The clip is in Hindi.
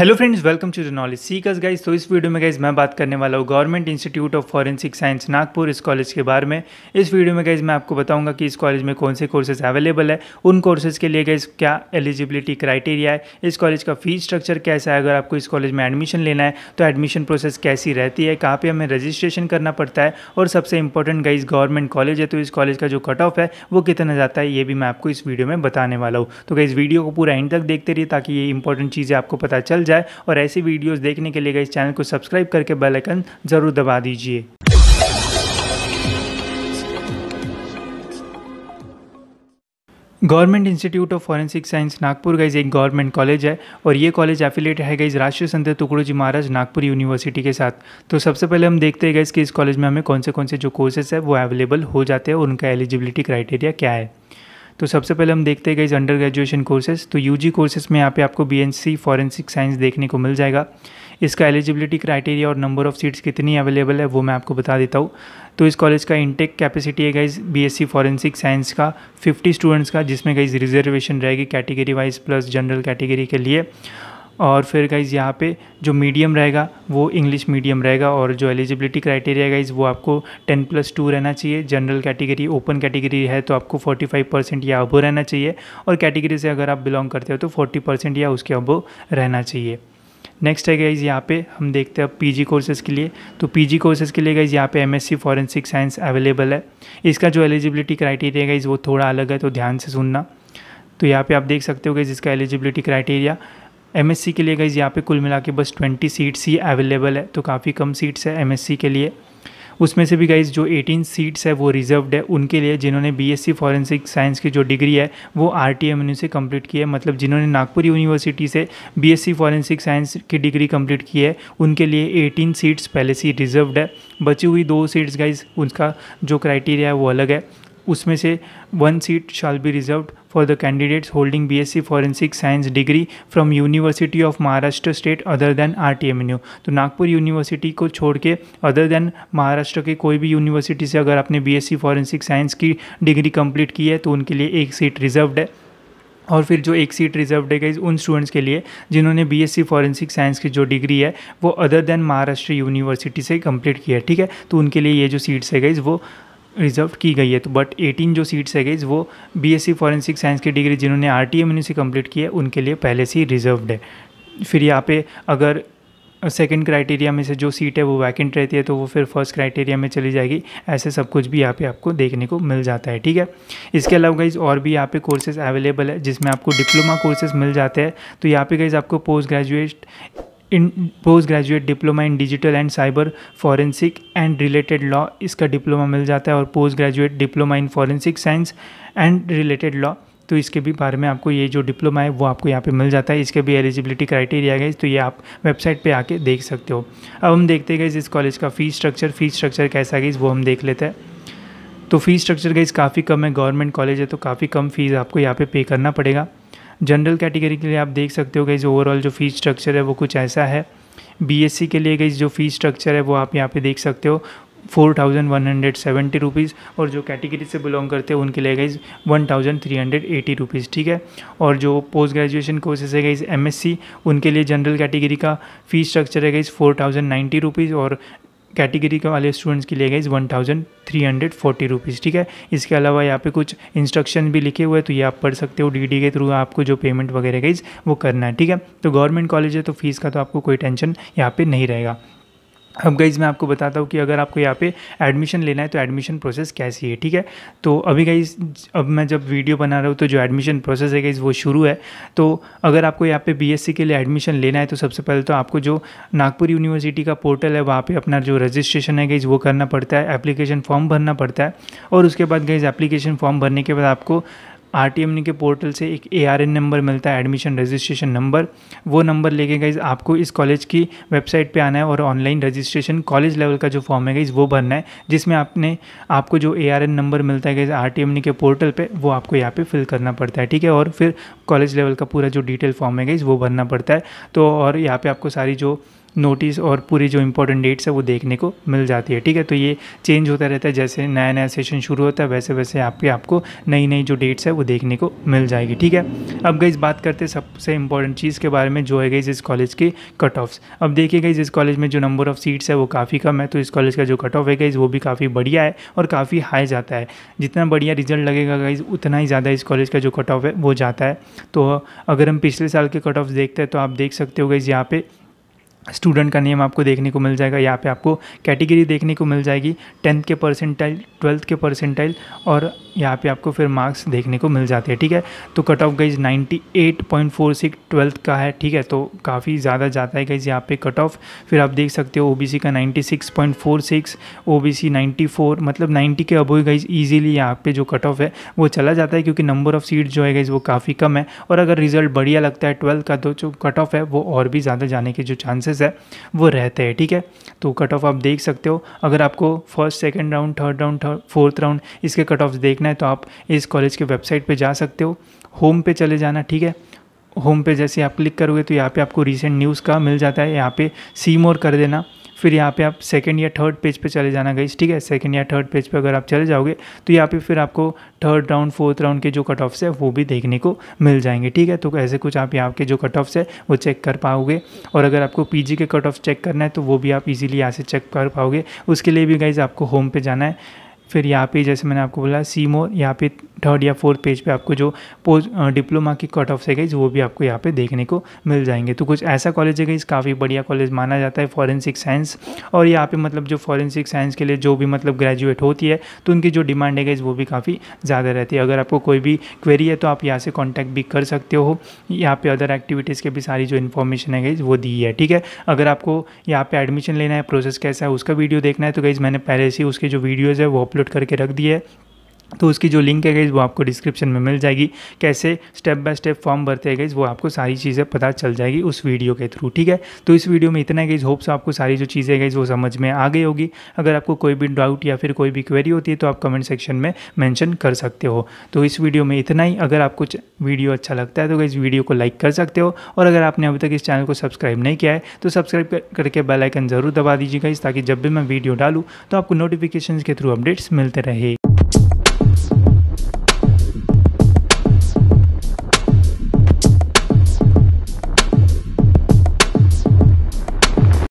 hello friends welcome to the knowledge seekers guys तो इस वीडियो में गाइस मैं बात करने वाला हूँ government institute of forensic science Nagpur इस कॉलेज के बारे में इस वीडियो में गाइस मैं आपको बताऊंगा कि इस कॉलेज में कौन से कोर्सेज अवेलेबल है उन कोर्सेज के लिए गाइस क्या एलिजिबिलिटी क्राइटेरिया है इस कॉलेज का फीस स्ट्रक्चर कैसा है अगर आपको इस कॉलेज में एडमिशन लेना है तो एडमिशन प्रोसेस कैसी रहती है कहाँ पर हमें रजिस्ट्रेशन करना पड़ता है और सबसे इंपॉर्टेंट गाइज गवर्नमेंट कॉलेज है तो इस कॉलेज का जो कट ऑफ है वो कितना जाता है ये भी मैं आपको इस वीडियो में बताने वाला हूँ तो गाइज़ वीडियो को पूरा एंड तक देखते रहिए ताकि ये इंपॉर्टेंट चीज़ें आपको पता चल जाए और ऐसी वीडियोज़ देखने के लिए इस चैनल को सब्सक्राइब करके बेलाइकन ज़रूर दबा दीजिए government institute of forensic science Nagpur guys एक गवर्नमेंट कॉलेज है और ये कॉलेज एफिलेट है गाइज राष्ट्रीय संत टुकड़ो जी महाराज नागपुर यूनिवर्सिटी के साथ तो सबसे पहले हम देखते हैं गाइज कि इस कॉलेज में हमें कौन से कौन से जो कोर्सेज है वो अवेलेबल हो जाते हैं और उनका एलिजिबिलिटी क्राइटेरिया क्या है तो सबसे पहले हम देखते हैं इस अंडर ग्रेजुएशन कोर्सेज तो यू जी कोर्सेज में यहाँ पे आपको B N C forensic science देखने को मिल जाएगा इसका एलिजिबिलिटी क्राइटेरिया और नंबर ऑफ सीट्स कितनी अवेलेबल है वो मैं आपको बता देता हूँ तो इस कॉलेज का इंटेक कैपेसिटी है guys B S C forensic science का 50 स्टूडेंट्स का जिसमें गाइज रिजर्वेशन रहेगी category wise plus general category के लिए और फिर गाइज़ यहाँ पे जो मीडियम रहेगा वो इंग्लिश मीडियम रहेगा और जो एलिजिबिलिटी क्राइटेरिया गाइज़ वो आपको टेन प्लस टू रहना चाहिए जनरल कैटेगरी ओपन कैटेगरी है तो आपको फोर्टी फाइव परसेंट या अबो रहना चाहिए और कैटेगरी से अगर आप बिलोंग करते हो तो फोर्टी परसेंट या उसके अबो रहना चाहिए नेक्स्ट है गाइज़ यहाँ पे हम देखते हैं पीजी कोर्सेज़ के लिए तो पीजी कोर्सेज़ के लिए गाइज़ यहाँ पे एमएससी फॉरेंसिक साइंस अवेलेबल है इसका जो एलिजिबिलिटी क्राइटेरिया गाइज़ वो थोड़ा अलग है तो ध्यान से सुनना तो यहाँ पे आप देख सकते हो गाइज़ जिसका एलिजिबिलिटी क्राइटेरिया एमएससी के लिए गई यहाँ पे कुल मिला के बस ट्वेंटी सीट्स ही अवेलेबल है तो काफ़ी कम सीट्स है एमएससी के लिए उसमें से भी गाइज़ जो 18 सीट्स है वो रिजर्वड है उनके लिए जिन्होंने बीएससी फॉरेंसिक साइंस की जो डिग्री है वो आरटीएमएनयू से कंप्लीट की है मतलब जिन्होंने नागपुर यूनिवर्सिटी से बीएससी फॉरेंसिक साइंस की डिग्री कंप्लीट की है उनके लिए 18 सीट्स पहले से रिजर्वड है बची हुई दो सीट्स गाइज उनका जो क्राइटेरिया है वो अलग है उसमें से one seat shall be reserve for the candidates holding B S C forensic science degree from university of Maharashtra state other than R T M N U तो नागपुर यूनिवर्सिटी को छोड़ के अदर देन महाराष्ट्र के कोई भी यूनिवर्सिटी से अगर आपने B S C forensic science की डिग्री कंप्लीट की है तो उनके लिए एक सीट रिजर्वड है और फिर जो एक सीट रिजर्व है गाइज उन स्टूडेंट्स के लिए जिन्होंने B S C forensic science की जो डिग्री है वो अदर देन महाराष्ट्र यूनिवर्सिटी से कंप्लीट की है ठीक है तो उनके लिए ये जो सीट्स है गाइज वो रिजर्व की गई है तो बट एटीन जो सीट्स है गई वो बी सी फॉरेंसिक साइंस की डिग्री जिन्होंने आर टी एम से कम्प्लीट की है उनके लिए पहले से ही रिजर्वड है फिर यहाँ पे अगर सेकेंड क्राइटेरिया में से जो सीट है वो वैकेंट रहती है तो वो फिर फर्स्ट क्राइटेरिया में चली जाएगी ऐसे सब कुछ भी यहाँ पे आपको देखने को मिल जाता है ठीक है इसके अलावा गाइज और भी यहाँ पे कोर्सेज अवेलेबल है जिसमें आपको डिप्लोमा कोर्सेज मिल जाते हैं तो यहाँ पे गाइज आपको post graduate in post graduate diploma in digital and cyber forensic and related law इसका डिप्लोमा मिल जाता है और post graduate diploma in forensic science and related law तो इसके भी बारे में आपको ये जो डिप्लोमा है वो आपको यहाँ पे मिल जाता है इसके भी एलिजिबिलिटी क्राइटेरिया गए तो ये आप वेबसाइट पे आके देख सकते हो अब हम देखते गए इस कॉलेज का फ़ीस स्ट्रक्चर फ़ीस स्ट्रक्चर कैसा गई वो हम देख लेते हैं तो फीस स्ट्रक्चर गई काफ़ी कम है गवर्नमेंट कॉलेज है तो काफ़ी कम फीस आपको यहाँ पे पे करना पड़ेगा जनरल कैटेगरी के लिए आप देख सकते हो गई ओवरऑल जो फ़ीस स्ट्रक्चर है वो कुछ ऐसा है बी के लिए गई जो फ़ीस स्ट्रक्चर है वो आप यहाँ पे देख सकते हो four thousand one hundred seventy rupees और जो कैटेगरी से बिलोंग करते हैं उनके लिए गई one thousand three hundred eighty rupees ठीक है और जो पोस्ट ग्रेजुएशन कोर्सेज है गई एमएससी उनके लिए जनरल कैटेगरी का फ़ीस स्ट्रक्चर है गई फोर थाउजेंड नाइन्टी रुपीज़ और कैटेगरी के वाले स्टूडेंट्स की लिए गई one thousand three hundred forty rupees ठीक है इसके अलावा यहाँ पे कुछ इंस्ट्रक्शन भी लिखे हुए हैं तो ये आप पढ़ सकते हो डीडी के थ्रू आपको जो पेमेंट वगैरह गई वो करना है ठीक है तो गवर्नमेंट कॉलेज है तो फीस का तो आपको कोई टेंशन यहाँ पर नहीं रहेगा अब गाइज मैं आपको बताता हूँ कि अगर आपको यहाँ पे एडमिशन लेना है तो एडमिशन प्रोसेस कैसी है ठीक है तो अभी गाइज अब मैं जब वीडियो बना रहा हूँ तो जो एडमिशन प्रोसेस है गाइज वो शुरू है तो अगर आपको यहाँ पे बीएससी के लिए एडमिशन लेना है तो सबसे पहले तो आपको जो नागपुर यूनिवर्सिटी का पोर्टल है वहाँ पर अपना जो रजिस्ट्रेशन है गाइज वो करना पड़ता है एप्लीकेशन फॉर्म भरना पड़ता है और उसके बाद गाइज एप्लीकेशन फॉर्म भरने के बाद आपको आर के पोर्टल से एक ए नंबर मिलता है एडमिशन रजिस्ट्रेशन नंबर वो नंबर लेके गई आपको इस कॉलेज की वेबसाइट पे आना है और ऑनलाइन रजिस्ट्रेशन कॉलेज लेवल का जो फॉर्म है गई वो भरना है जिसमें आपने आपको जो ए नंबर मिलता है गई आर के पोर्टल पर वो आपको यहाँ पर फिल करना पड़ता है ठीक है और फिर कॉलेज लेवल का पूरा जो डिटेल फॉर्म है गई वो भरना पड़ता है तो और यहाँ पर आपको सारी जो नोटिस और पूरी जो इंपॉर्टेंट डेट्स है वो देखने को मिल जाती है ठीक है तो ये चेंज होता रहता है जैसे नया नया सेशन शुरू होता है वैसे वैसे आपके आपको नई नई जो डेट्स है वो देखने को मिल जाएगी ठीक है अब गई बात करते सबसे इंपॉर्टेंट चीज़ के बारे में जो है गई इस कॉलेज के कट ऑफ्स अब देखिए गई इस कॉलेज में जो नंबर ऑफ़ सीट्स है वो काफ़ी कम है तो इस कॉलेज का जो कट ऑफ है गई वो भी काफ़ी बढ़िया है और काफ़ी हाई जाता है जितना बढ़िया रिजल्ट लगेगा गई उतना ही ज़्यादा इस कॉलेज का जो कट ऑफ है वो जाता है तो अगर हम पिछले साल के कट ऑफ देखते हैं तो आप देख सकते हो गई यहाँ पे स्टूडेंट का नेम आपको देखने को मिल जाएगा यहाँ पे आपको कैटेगरी देखने को मिल जाएगी टेंथ के परसेंटाइल ट्वेल्थ के परसेंटाइल और यहाँ पे आपको फिर मार्क्स देखने को मिल जाते हैं ठीक है तो कट ऑफ फोर 98.46 ट्वेल्थ का है ठीक है तो काफ़ी ज़्यादा जाता है गाइज यहाँ पे कट ऑफ फिर आप देख सकते हो ओ का सी ओबीसी 94 मतलब 90 के अबो गाइज ईजिली यहाँ पे जो कट ऑफ है वो चला जाता है क्योंकि नंबर ऑफ़ सीट जो है गाइज वो काफ़ी कम है और अगर रिजल्ट बढ़िया लगता है ट्वेल्थ का तो जो कट ऑफ है वो और भी ज़्यादा जाने के जो चांसेस चांसेस है वो रहते हैं ठीक है तो कट ऑफ आप देख सकते हो अगर आपको first second round third round fourth round इसके कट ऑफ देखना है तो आप इस कॉलेज के वेबसाइट पर जा सकते हो होम पे चले जाना ठीक है होम पे जैसे आप क्लिक करोगे तो यहाँ पे आपको रिसेंट न्यूज़ का मिल जाता है यहाँ पे सी मोर कर देना फिर यहाँ पे आप सेकंड या थर्ड पेज पे चले जाना गई ठीक है सेकंड या थर्ड पेज पे अगर आप चले जाओगे तो यहाँ पे फिर आपको थर्ड राउंड फोर्थ राउंड के जो कट ऑफ्स है वो भी देखने को मिल जाएंगे ठीक है तो ऐसे कुछ आप यहाँ के जो कट ऑफ्स है वो चेक कर पाओगे और अगर आपको पी के कट ऑफ चेक करना है तो वो भी आप ईजिली यहाँ से चेक कर पाओगे उसके लिए भी गाइज आपको होम पे जाना है फिर यहाँ पे जैसे मैंने आपको बोला सी मोर यहाँ पे थर्ड या फोर्थ पेज पे आपको जो पोस्ट डिप्लोमा की कट ऑफ है गई वो भी आपको यहाँ पे देखने को मिल जाएंगे तो कुछ ऐसा कॉलेज है गई काफ़ी बढ़िया कॉलेज माना जाता है फॉरेंसिक साइंस और यहाँ पे मतलब जो फॉरेंसिक साइंस के लिए जो भी मतलब ग्रेजुएट होती है तो उनकी जो डिमांड है गई वो भी काफ़ी ज़्यादा रहती है अगर आपको कोई भी क्वेरी है तो आप यहाँ से कॉन्टैक्ट भी कर सकते हो यहाँ पर अदर एक्टिविटीज़ के भी सारी जो इन्फॉर्मेशन है गई वो दी है ठीक है अगर आपको यहाँ पर एडमिशन लेना है प्रोसेस कैसा है उसका वीडियो देखना है तो गई मैंने पहले से उसके जो वीडियोज़ है वो अपलोड अपलोड करके रख दिया है तो उसकी जो लिंक है गई वो आपको डिस्क्रिप्शन में मिल जाएगी कैसे स्टेप बाय स्टेप फॉर्म भरते हैं गई वो आपको सारी चीज़ें पता चल जाएगी उस वीडियो के थ्रू ठीक है तो इस वीडियो में इतना गई होप्स आपको सारी जो चीज़ें गई वो समझ में आ गई होगी अगर आपको कोई भी डाउट या फिर कोई भी क्वेरी होती है तो आप कमेंट सेक्शन में मैंशन कर सकते हो तो इस वीडियो में इतना ही अगर आपको वीडियो अच्छा लगता है तो इस वीडियो को लाइक कर सकते हो और अगर आपने अभी तक इस चैनल को सब्सक्राइब नहीं किया है तो सब्सक्राइब करके बेलाइकन ज़रूर दबा दीजिए इस ताकि जब भी मैं वीडियो डालूँ तो आपको नोटिफिकेशन के थ्रू अपडेट्स मिलते रहे